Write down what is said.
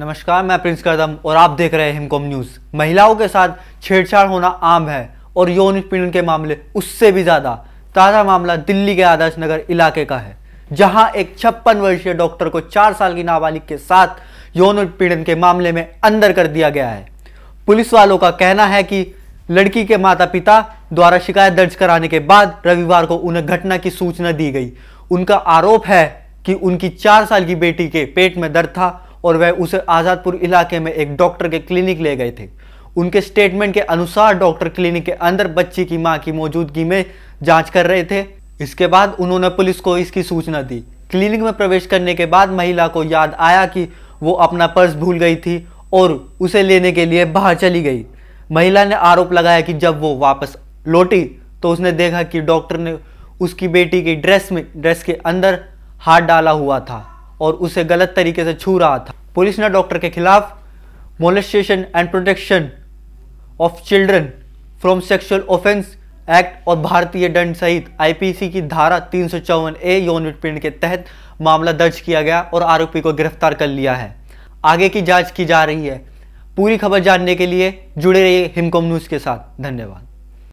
नमस्कार मैं प्रिंस कदम और आप देख रहे हैं हिमकॉम न्यूज़ महिलाओं के साथ छेड़छाड़ होना आम है और यौन उत्पीड़न के मामले उससे भी ज़्यादा ताज़ा मामला दिल्ली के आदर्श नगर इलाके का है जहां एक छप्पन वर्षीय डॉक्टर को चार साल की नाबालिग के साथ यौन उत्पीड़न के मामले में अंदर कर दिया गया है पुलिस वालों का कहना है कि लड़की के माता पिता द्वारा शिकायत दर्ज कराने के बाद रविवार को उन्हें घटना की सूचना दी गई उनका आरोप है कि उनकी चार साल की बेटी के पेट में दर्द था और वह उसे आज़ादपुर इलाके में एक डॉक्टर के क्लिनिक ले गए थे उनके स्टेटमेंट के अनुसार डॉक्टर क्लिनिक के अंदर बच्ची की मां की मौजूदगी में जांच कर रहे थे इसके बाद उन्होंने पुलिस को इसकी सूचना दी क्लिनिक में प्रवेश करने के बाद महिला को याद आया कि वो अपना पर्स भूल गई थी और उसे लेने के लिए बाहर चली गई महिला ने आरोप लगाया कि जब वो वापस लौटी तो उसने देखा कि डॉक्टर ने उसकी बेटी की ड्रेस में ड्रेस के अंदर हाथ डाला हुआ था और उसे गलत तरीके से छू रहा था पुलिस ने डॉक्टर के खिलाफ molestation and protection of children from sexual offence act और भारतीय दंड सहित आईपीसी की धारा तीन ए यौन उत्पीड़न के तहत मामला दर्ज किया गया और आरोपी को गिरफ्तार कर लिया है आगे की जांच की जा रही है पूरी खबर जानने के लिए जुड़े रहिए हिमकॉम न्यूज़ के साथ धन्यवाद